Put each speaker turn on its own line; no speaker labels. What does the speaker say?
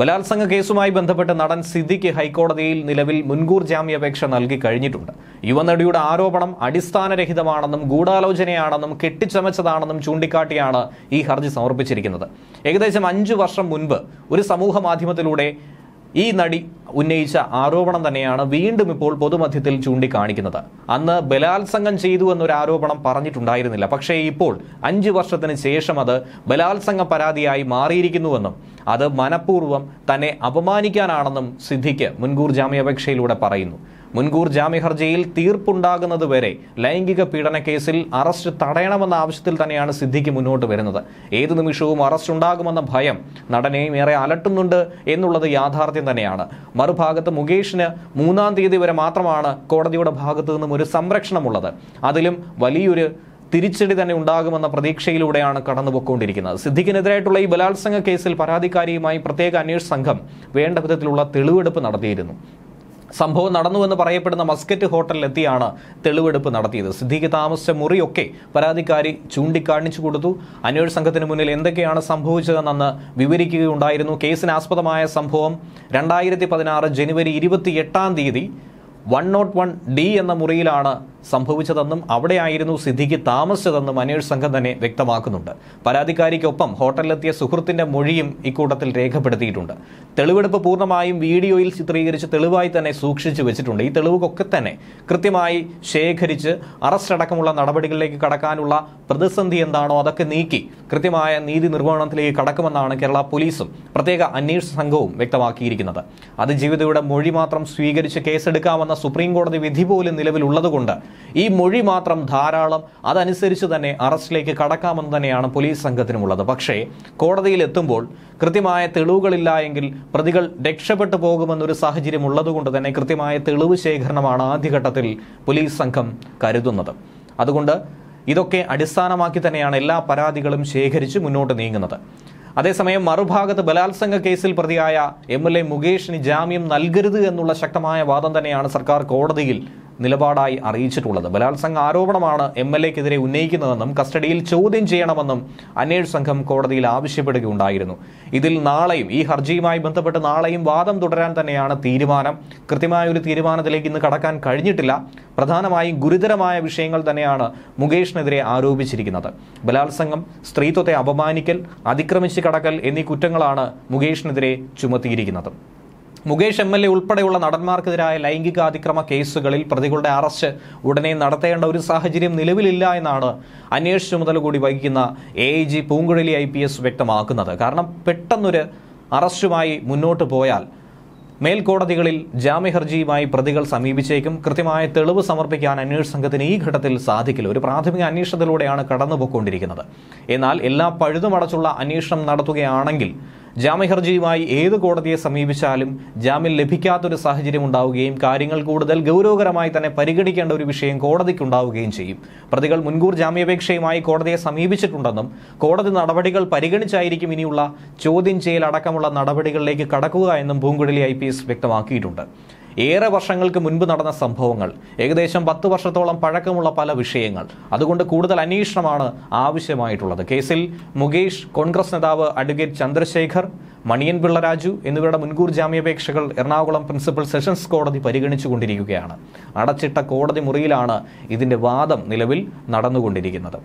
ബലാത്സംഗ കേസുമായി ബന്ധപ്പെട്ട് നടൻ സിദ്ദിഖ് ഹൈക്കോടതിയിൽ നിലവിൽ മുൻകൂർ ജാമ്യാപേക്ഷ നൽകി കഴിഞ്ഞിട്ടുണ്ട് യുവനടിയുടെ ആരോപണം അടിസ്ഥാനരഹിതമാണെന്നും ഗൂഢാലോചനയാണെന്നും കെട്ടിച്ചമച്ചതാണെന്നും ചൂണ്ടിക്കാട്ടിയാണ് ഈ ഹർജി സമർപ്പിച്ചിരിക്കുന്നത് ഏകദേശം അഞ്ചു വർഷം മുൻപ് ഒരു സമൂഹ മാധ്യമത്തിലൂടെ ഈ നടി ഉന്നയിച്ച ആരോപണം തന്നെയാണ് വീണ്ടും ഇപ്പോൾ പൊതുമധ്യത്തിൽ ചൂണ്ടിക്കാണിക്കുന്നത് അന്ന് ബലാത്സംഗം ചെയ്തു എന്നൊരു ആരോപണം പറഞ്ഞിട്ടുണ്ടായിരുന്നില്ല പക്ഷേ ഇപ്പോൾ അഞ്ച് വർഷത്തിന് ശേഷം അത് ബലാത്സംഗ പരാതിയായി മാറിയിരിക്കുന്നുവെന്നും അത് മനഃപൂർവ്വം തന്നെ അപമാനിക്കാനാണെന്നും സിദ്ധിക്ക് മുൻകൂർ ജാമ്യാപേക്ഷയിലൂടെ പറയുന്നു മുൻകൂർ ജാമ്യഹർജിയിൽ തീർപ്പുണ്ടാകുന്നതുവരെ ലൈംഗിക പീഡന കേസിൽ അറസ്റ്റ് തടയണമെന്ന ആവശ്യത്തിൽ തന്നെയാണ് സിദ്ദിഖ് മുന്നോട്ട് വരുന്നത് ഏതു നിമിഷവും അറസ്റ്റ് ഉണ്ടാകുമെന്ന ഭയം നടനെയും ഏറെ അലട്ടുന്നുണ്ട് എന്നുള്ളത് യാഥാർത്ഥ്യം തന്നെയാണ് മറുഭാഗത്ത് മുകേഷിന് മൂന്നാം തീയതി വരെ മാത്രമാണ് കോടതിയുടെ ഭാഗത്തു നിന്നും ഒരു സംരക്ഷണമുള്ളത് അതിലും വലിയൊരു തിരിച്ചടി തന്നെ ഉണ്ടാകുമെന്ന പ്രതീക്ഷയിലൂടെയാണ് കടന്നുപോയിക്കൊണ്ടിരിക്കുന്നത് സിദ്ദിഖിനെതിരായിട്ടുള്ള ഈ ബലാത്സംഗ കേസിൽ പരാതിക്കാരിയുമായി പ്രത്യേക അന്വേഷണ സംഘം വേണ്ട വിധത്തിലുള്ള തെളിവെടുപ്പ് നടത്തിയിരുന്നു സംഭവം നടന്നുവെന്ന് പറയപ്പെടുന്ന മസ്കറ്റ് ഹോട്ടലിലെത്തിയാണ് തെളിവെടുപ്പ് നടത്തിയത് സിദ്ദിഖ് താമസിച്ച മുറിയൊക്കെ പരാതിക്കാരി ചൂണ്ടിക്കാണിച്ചു കൊടുത്തു അന്വേഷണ സംഘത്തിന് മുന്നിൽ എന്തൊക്കെയാണ് സംഭവിച്ചതെന്ന് വിവരിക്കുകയുണ്ടായിരുന്നു കേസിന് ആസ്പദമായ സംഭവം രണ്ടായിരത്തി പതിനാറ് ജനുവരി ഇരുപത്തി എട്ടാം തീയതി വൺ നോട്ട് വൺ ഡി എന്ന മുറിയിലാണ് സംഭവിച്ചതെന്നും അവിടെയായിരുന്നു സിദ്ദിഖ് താമസിച്ചതെന്നും അന്വേഷണ സംഘം തന്നെ വ്യക്തമാക്കുന്നുണ്ട് പരാതിക്കാരിക്കൊപ്പം ഹോട്ടലിലെത്തിയ സുഹൃത്തിന്റെ മൊഴിയും ഇക്കൂട്ടത്തിൽ രേഖപ്പെടുത്തിയിട്ടുണ്ട് തെളിവെടുപ്പ് പൂർണ്ണമായും വീഡിയോയിൽ ചിത്രീകരിച്ച് തെളിവായി തന്നെ സൂക്ഷിച്ചു വെച്ചിട്ടുണ്ട് ഈ തെളിവുകൊക്കെ തന്നെ കൃത്യമായി ശേഖരിച്ച് അറസ്റ്റ് അടക്കമുള്ള നടപടികളിലേക്ക് കടക്കാനുള്ള പ്രതിസന്ധി എന്താണോ അതൊക്കെ നീക്കി കൃത്യമായ നീതി നിർവഹണത്തിലേക്ക് കടക്കുമെന്നാണ് കേരള പോലീസും പ്രത്യേക അന്വേഷണ സംഘവും വ്യക്തമാക്കിയിരിക്കുന്നത് അത് ജീവിതയുടെ മൊഴി മാത്രം സ്വീകരിച്ച് കേസെടുക്കാമെന്ന സുപ്രീം കോടതി വിധി പോലും നിലവിലുള്ളതുകൊണ്ട് ഈ മൊഴി മാത്രം ധാരാളം അതനുസരിച്ച് തന്നെ അറസ്റ്റിലേക്ക് കടക്കാമെന്ന് തന്നെയാണ് പോലീസ് സംഘത്തിനുമുള്ളത് പക്ഷേ കോടതിയിൽ എത്തുമ്പോൾ കൃത്യമായ തെളിവുകളില്ല എങ്കിൽ പ്രതികൾ രക്ഷപ്പെട്ടു പോകുമെന്നൊരു സാഹചര്യം ഉള്ളതുകൊണ്ട് തന്നെ കൃത്യമായ തെളിവ് ശേഖരണമാണ് ആദ്യഘട്ടത്തിൽ പോലീസ് സംഘം കരുതുന്നത് അതുകൊണ്ട് ഇതൊക്കെ അടിസ്ഥാനമാക്കി തന്നെയാണ് എല്ലാ പരാതികളും ശേഖരിച്ച് മുന്നോട്ട് നീങ്ങുന്നത് അതേസമയം മറുഭാഗത്ത് ബലാത്സംഗ കേസിൽ പ്രതിയായ എം എൽ എ മുകേഷിന് ജാമ്യം നൽകരുത് എന്നുള്ള ശക്തമായ വാദം തന്നെയാണ് സർക്കാർ കോടതിയിൽ നിലപാടായി അറിയിച്ചിട്ടുള്ളത് ബലാത്സംഗ ആരോപണമാണ് എം എൽ എക്കെതിരെ ഉന്നയിക്കുന്നതെന്നും കസ്റ്റഡിയിൽ ചോദ്യം ചെയ്യണമെന്നും അന്വേഷണ സംഘം കോടതിയിൽ ആവശ്യപ്പെടുകയുണ്ടായിരുന്നു ഇതിൽ നാളെയും ഈ ഹർജിയുമായി ബന്ധപ്പെട്ട് നാളെയും വാദം തുടരാൻ തന്നെയാണ് തീരുമാനം കൃത്യമായ ഒരു തീരുമാനത്തിലേക്ക് ഇന്ന് കടക്കാൻ കഴിഞ്ഞിട്ടില്ല പ്രധാനമായും ഗുരുതരമായ വിഷയങ്ങൾ തന്നെയാണ് മുകേഷിനെതിരെ ആരോപിച്ചിരിക്കുന്നത് ബലാത്സംഗം സ്ത്രീത്വത്തെ അപമാനിക്കൽ അതിക്രമിച്ച് കടക്കൽ എന്നീ കുറ്റങ്ങളാണ് മുകേഷിനെതിരെ ചുമത്തിയിരിക്കുന്നത് മുകേഷ് എം എൽ എ ഉൾപ്പെടെയുള്ള നടന്മാർക്കെതിരായ ലൈംഗികാതിക്രമ കേസുകളിൽ പ്രതികളുടെ അറസ്റ്റ് ഉടനെ നടത്തേണ്ട ഒരു സാഹചര്യം നിലവിലില്ല എന്നാണ് അന്വേഷണ ചുമതല കൂടി വഹിക്കുന്ന A I G Poonkuzhali I P S വ്യക്തമാക്കുന്നത് കാരണം പെട്ടെന്നൊരു അറസ്റ്റുമായി മുന്നോട്ട് പോയാൽ മേൽക്കോടതികളിൽ ജാമ്യഹർജിയുമായി പ്രതികൾ സമീപിച്ചേക്കും കൃത്യമായ തെളിവ് സമർപ്പിക്കാൻ അന്വേഷണ സംഘത്തിന് ഈ ഘട്ടത്തിൽ സാധിക്കില്ല ഒരു പ്രാഥമിക അന്വേഷണത്തിലൂടെയാണ് കടന്നുപോയിക്കൊണ്ടിരിക്കുന്നത് എന്നാൽ എല്ലാ പഴുതുമടച്ചുള്ള അന്വേഷണം നടത്തുകയാണെങ്കിൽ ജാമ്യഹർജിയുമായി ഏത് കോടതിയെ സമീപിച്ചാലും ജാമ്യം ലഭിക്കാത്തൊരു സാഹചര്യം ഉണ്ടാവുകയും കാര്യങ്ങൾ കൂടുതൽ ഗൗരവകരമായി തന്നെ പരിഗണിക്കേണ്ട ഒരു വിഷയം കോടതിക്കുണ്ടാവുകയും ചെയ്യും പ്രതികൾ മുൻകൂർ ജാമ്യാപേക്ഷയുമായി കോടതിയെ സമീപിച്ചിട്ടുണ്ടെന്നും കോടതി നടപടികൾ പരിഗണിച്ചായിരിക്കും ഇനിയുള്ള ചോദ്യം ചെയ്യൽ അടക്കമുള്ള നടപടികളിലേക്ക് കടക്കുക എന്നും പൂങ്കുഴലി ഐ വ്യക്തമാക്കിയിട്ടുണ്ട് ഏറെ വർഷങ്ങൾക്ക് മുൻപ് നടന്ന സംഭവങ്ങൾ ഏകദേശം പത്ത് വർഷത്തോളം പഴക്കമുള്ള പല വിഷയങ്ങൾ അതുകൊണ്ട് കൂടുതൽ അന്വേഷണമാണ് ആവശ്യമായിട്ടുള്ളത് കേസിൽ മുകേഷ് കോൺഗ്രസ് നേതാവ് അഡ്വക്കേറ്റ് ചന്ദ്രശേഖർ മണിയൻ പിള്ള രാജു എന്നിവരുടെ മുൻകൂർ ജാമ്യാപേക്ഷകൾ എറണാകുളം പ്രിൻസിപ്പൽ സെഷൻസ് കോടതി പരിഗണിച്ചുകൊണ്ടിരിക്കുകയാണ് അടച്ചിട്ട കോടതി മുറിയിലാണ് ഇതിന്റെ വാദം നിലവിൽ നടന്നുകൊണ്ടിരിക്കുന്നത്